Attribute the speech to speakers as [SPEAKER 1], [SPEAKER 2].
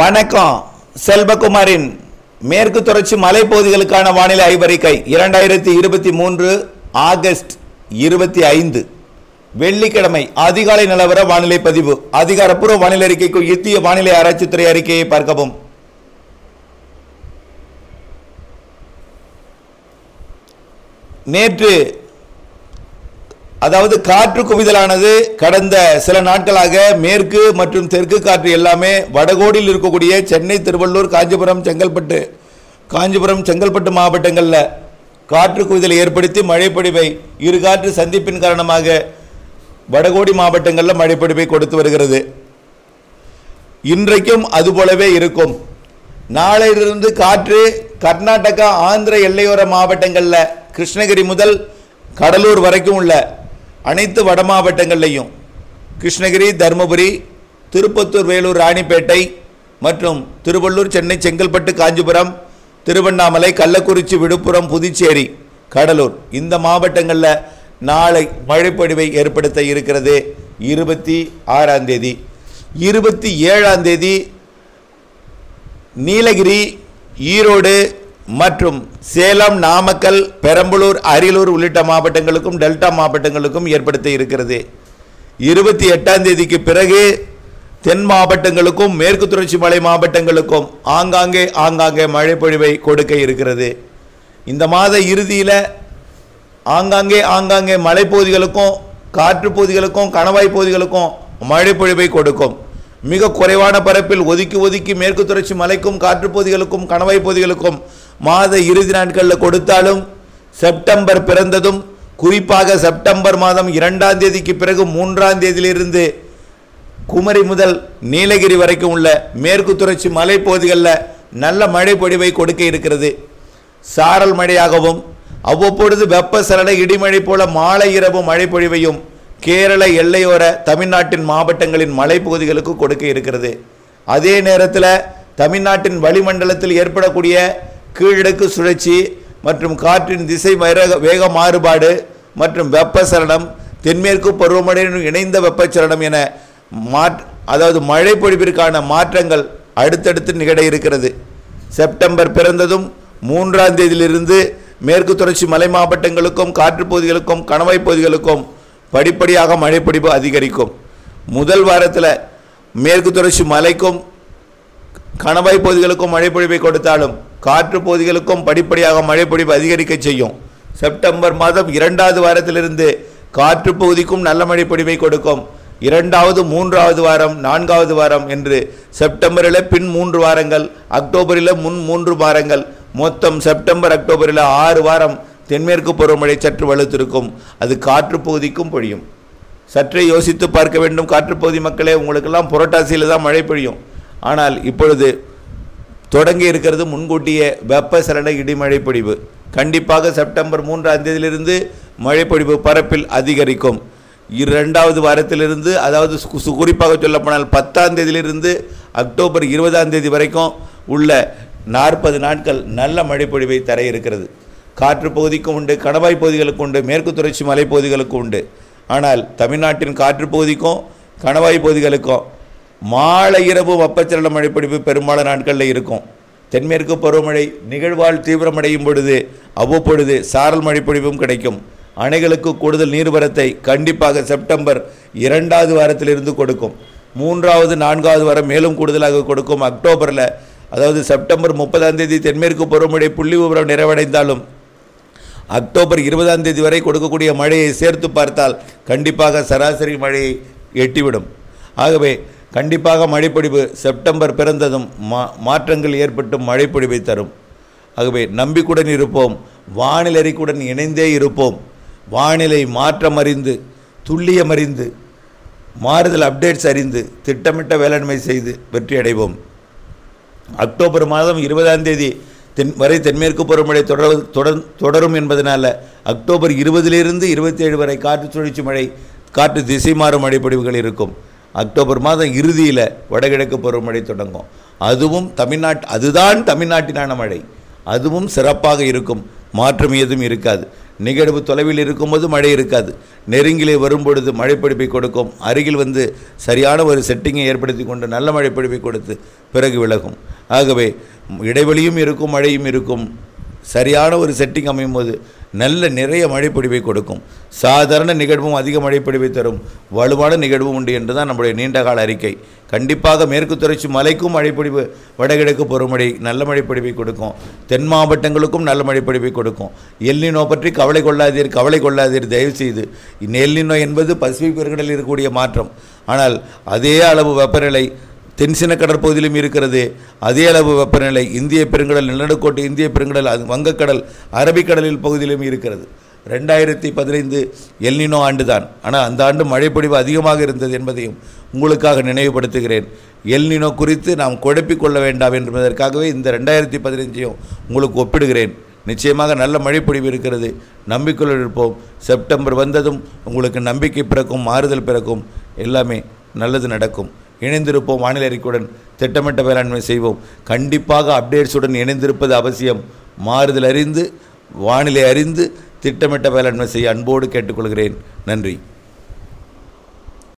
[SPEAKER 1] வணக்கம் செல்வகுமாரின் மேற்கு தொடர்ச்சி மலைப்பகுதிகளுக்கான வானிலை ஆய்வறிக்கை இரண்டாயிரத்தி இருபத்தி மூன்று ஆகஸ்ட் இருபத்தி ஐந்து வெள்ளிக்கிழமை அதிகாலை நிலவர வானிலை பதிவு அதிகாரப்பூர்வ வானிலை அறிக்கைக்கு இத்திய வானிலை துறை அறிக்கையை பார்க்கவும் நேற்று அதாவது காற்று குவிதலானது கடந்த சில நாட்களாக மேற்கு மற்றும் தெற்கு காற்று எல்லாமே வடகோடியில் இருக்கக்கூடிய சென்னை திருவள்ளூர் காஞ்சிபுரம் செங்கல்பட்டு காஞ்சிபுரம் செங்கல்பட்டு மாவட்டங்களில் காற்று குவிதலை ஏற்படுத்தி மழைப்பொழிவை இரு காற்று சந்திப்பின் காரணமாக வடகோடி மாவட்டங்களில் மழைப்பொழிவை கொடுத்து வருகிறது இன்றைக்கும் அதுபோலவே இருக்கும் நாளையிலிருந்து காற்று கர்நாடகா ஆந்திர எல்லையோர மாவட்டங்களில் கிருஷ்ணகிரி முதல் கடலூர் வரைக்கும் உள்ள அனைத்து வட மாவட்டங்கள்லையும் கிருஷ்ணகிரி தருமபுரி திருப்பத்தூர் வேலூர் ராணிப்பேட்டை மற்றும் திருவள்ளூர் சென்னை செங்கல்பட்டு காஞ்சிபுரம் திருவண்ணாமலை கள்ளக்குறிச்சி விழுப்புரம் புதுச்சேரி கடலூர் இந்த மாவட்டங்களில் நாளை மழைப்பொழிவை ஏற்படுத்த இருக்கிறது இருபத்தி ஆறாம் தேதி இருபத்தி ஏழாம் தேதி நீலகிரி ஈரோடு மற்றும் சேலம் நாமக்கல் பெரம்பலூர் அரியலூர் உள்ளிட்ட மாவட்டங்களுக்கும் டெல்டா மாவட்டங்களுக்கும் ஏற்படுத்த இருக்கிறது இருபத்தி எட்டாம் தேதிக்கு பிறகு தென் மாவட்டங்களுக்கும் மேற்கு தொடர்ச்சி மலை மாவட்டங்களுக்கும் ஆங்காங்கே ஆங்காங்கே மழை பொழிவை கொடுக்க இருக்கிறது இந்த மாத இறுதியில் ஆங்காங்கே ஆங்காங்கே மலைப்பகுதிகளுக்கும் காற்று பகுதிகளுக்கும் கணவாய் பகுதிகளுக்கும் மழை பொழிவை கொடுக்கும் மிக குறைவான பரப்பில் ஒதுக்கி ஒதுக்கி மேற்கு தொடர்ச்சி மலைக்கும் காற்றுப்பகுதிகளுக்கும் கணவை பகுதிகளுக்கும் மாத இறுதி நாட்களில் கொடுத்தாலும் செப்டம்பர் பிறந்ததும் குறிப்பாக செப்டம்பர் மாதம் இரண்டாம் தேதிக்கு பிறகு மூன்றாம் தேதியிலிருந்து குமரி முதல் நீலகிரி வரைக்கும் உள்ள மேற்கு தொடர்ச்சி மலைப்பகுதிகளில் நல்ல மழை பொழிவை கொடுக்க இருக்கிறது சாரல் மழையாகவும் அவ்வப்பொழுது வெப்ப சலன இடிமழை போல மாலை இரவு மழை பொழிவையும் கேரள எல்லையோர தமிழ்நாட்டின் மாவட்டங்களின் மலைப்பகுதிகளுக்கு கொடுக்க இருக்கிறது அதே நேரத்தில் தமிழ்நாட்டின் வளிமண்டலத்தில் ஏற்படக்கூடிய கீழடுக்கு சுழற்சி மற்றும் காற்றின் திசை வேக மாறுபாடு மற்றும் வெப்பசலனம் தென்மேற்கு பருவமழையுடன் இணைந்த வெப்பச்சலனம் என மாற் அதாவது மழை பொழிப்பிற்கான மாற்றங்கள் அடுத்தடுத்து நிகழ இருக்கிறது செப்டம்பர் பிறந்ததும் மூன்றாம் தேதியிலிருந்து மேற்கு தொடர்ச்சி மலை மாவட்டங்களுக்கும் காற்றுப்பகுதிகளுக்கும் கணவாய் பகுதிகளுக்கும் படிப்படியாக மழைப்பிடிப்பு அதிகரிக்கும் முதல் வாரத்தில் மேற்கு தொடர்ச்சி மலைக்கும் கணவாய் பகுதிகளுக்கும் மழைப்பொழிவை கொடுத்தாலும் காற்று பகுதிகளுக்கும் படிப்படியாக மழைப்பொழிவு அதிகரிக்க செய்யும் செப்டம்பர் மாதம் இரண்டாவது வாரத்திலிருந்து காற்று பகுதிக்கும் நல்ல மழைப்பொழிவை கொடுக்கும் இரண்டாவது மூன்றாவது வாரம் நான்காவது வாரம் என்று செப்டம்பரில் பின் மூன்று வாரங்கள் அக்டோபரில் முன் மூன்று வாரங்கள் மொத்தம் செப்டம்பர் அக்டோபரில் ஆறு வாரம் தென்மேற்கு பருவமழை சற்று வலுத்திருக்கும் அது காற்று பகுதிக்கும் பொழியும் சற்றே யோசித்து பார்க்க வேண்டும் காற்றுப்பகுதி மக்களே உங்களுக்கெல்லாம் புரட்டாசியில் தான் மழை பொழியும் ஆனால் இப்பொழுது தொடங்கி இருக்கிறது முன்கூட்டிய வெப்பசலன இடிமழை பொழிவு கண்டிப்பாக செப்டம்பர் மூன்றாம் தேதியிலிருந்து மழைப்பொழிவு பரப்பில் அதிகரிக்கும் இரண்டாவது வாரத்திலிருந்து அதாவது குறிப்பாக சொல்லப்போனால் பத்தாம் தேதியிலிருந்து அக்டோபர் இருபதாம் தேதி வரைக்கும் உள்ள நாற்பது நாட்கள் நல்ல மழைப்பொழிவை தர இருக்கிறது காற்று பகுதிக்கும் உண்டு கடவாய் பகுதிகளுக்கு உண்டு மேற்கு தொடர்ச்சி மலைப்பகுதிகளுக்கு உண்டு ஆனால் தமிழ்நாட்டின் காற்று பகுதிக்கும் கணவாய் பகுதிகளுக்கும் மாலை இரவு வெப்பச்சலன மழைப்பிடிப்பு பெரும்பாலான நாட்களில் இருக்கும் தென்மேற்கு பருவமழை நிகழ்வால் தீவிரமடையும் பொழுது அவ்வப்பொழுது சாரல் மழைப்பிடிப்பும் கிடைக்கும் அணைகளுக்கு கூடுதல் நீர்வரத்தை கண்டிப்பாக செப்டம்பர் இரண்டாவது வாரத்திலிருந்து கொடுக்கும் மூன்றாவது நான்காவது வாரம் மேலும் கூடுதலாக கொடுக்கும் அக்டோபரில் அதாவது செப்டம்பர் முப்பதாம் தேதி தென்மேற்கு பருவமழை புள்ளி விவரம் நிறைவடைந்தாலும் அக்டோபர் இருபதாம் தேதி வரை கொடுக்கக்கூடிய மழையை சேர்த்து பார்த்தால் கண்டிப்பாக சராசரி மழையை எட்டிவிடும் ஆகவே கண்டிப்பாக மழைப்பொழிவு செப்டம்பர் பிறந்ததும் மா மாற்றங்கள் ஏற்பட்டு மழைப்பொழிவை தரும் ஆகவே நம்பிக்குடன் இருப்போம் வானிலறிக்குடன் இணைந்தே இருப்போம் வானிலை மாற்றம் அறிந்து துல்லியம் அறிந்து மாறுதல் அப்டேட்ஸ் அறிந்து திட்டமிட்ட வேளாண்மை செய்து வெற்றியடைவோம் அக்டோபர் மாதம் இருபதாம் தேதி தென் வரை தென்மேற்கு பருவமழை தொடர தொடர் தொடரும் என்பதனால் அக்டோபர் இருபதிலிருந்து இருபத்தேழு வரை காற்று சுழற்சி மழை காற்று திசை மாறும் மழைப்பொழிவுகள் இருக்கும் அக்டோபர் மாதம் இறுதியில் வடகிழக்கு பருவமழை தொடங்கும் அதுவும் தமிழ்நாட்டு அதுதான் தமிழ்நாட்டினான மழை அதுவும் சிறப்பாக இருக்கும் மாற்றம் ஏதும் இருக்காது நிகழ்வு தொலைவில் இருக்கும்போது மழை இருக்காது நெருங்கிலே வரும்பொழுது மழைப்பிடிப்பை கொடுக்கும் அருகில் வந்து சரியான ஒரு செட்டிங்கை ஏற்படுத்தி கொண்டு நல்ல மழைப்பிடிப்பை கொடுத்து பிறகு விலகும் ஆகவே இடைவெளியும் இருக்கும் மழையும் இருக்கும் சரியான ஒரு செட்டிங் அமையும் போது நல்ல நிறைய மழைப்பிடிவை கொடுக்கும் சாதாரண நிகழ்வும் அதிக மழைப்பொழிவை தரும் வலுவான நிகழ்வும் உண்டு என்று தான் நம்முடைய நீண்டகால அறிக்கை கண்டிப்பாக மேற்கு தொடர்ச்சி மலைக்கும் மழைப்பிடிவு வடகிழக்கு பொறுமழை நல்ல மழைப்பொழிவை கொடுக்கும் தென் மாவட்டங்களுக்கும் நல்ல மழைப்பொழிவை கொடுக்கும் எல்லினோ பற்றி கவலை கொள்ளாதீர் கவலை கொள்ளாதீர் தயவு செய்து எல்லினோ என்பது பசிபிக் பெருகடலில் இருக்கக்கூடிய மாற்றம் ஆனால் அதே அளவு வெப்பநிலை தென்சின கடற்பகுதியிலும் இருக்கிறது அதே அளவு வெப்பநிலை இந்திய பெருங்கடல் நிலநடுக்கோட்டு இந்திய பெருங்கடல் அது வங்கக்கடல் அரபிக்கடலில் பகுதியிலும் இருக்கிறது ரெண்டாயிரத்தி பதினைந்து எல்னினோ ஆண்டு தான் ஆனால் அந்த ஆண்டு மழைப்பொழிவு அதிகமாக இருந்தது என்பதையும் உங்களுக்காக நினைவுபடுத்துகிறேன் எல்னினோ குறித்து நாம் குழப்பிக்கொள்ள வேண்டாம் என்பதற்காகவே இந்த ரெண்டாயிரத்தி பதினைஞ்சையும் உங்களுக்கு ஒப்பிடுகிறேன் நிச்சயமாக நல்ல மழைப்பொழிவு இருக்கிறது நம்பிக்கையில் இருப்போம் செப்டம்பர் வந்ததும் உங்களுக்கு நம்பிக்கை பிறக்கும் மாறுதல் பிறக்கும் எல்லாமே நல்லது நடக்கும் இணைந்திருப்போம் வானிலை அறிக்கையுடன் திட்டமிட்ட வேளாண்மை செய்வோம் கண்டிப்பாக அப்டேட்ஸுடன் இணைந்திருப்பது அவசியம் மாறுதல் அறிந்து வானிலை அறிந்து திட்டமிட்ட வேளாண்மை செய்ய அன்போடு கேட்டுக்கொள்கிறேன் நன்றி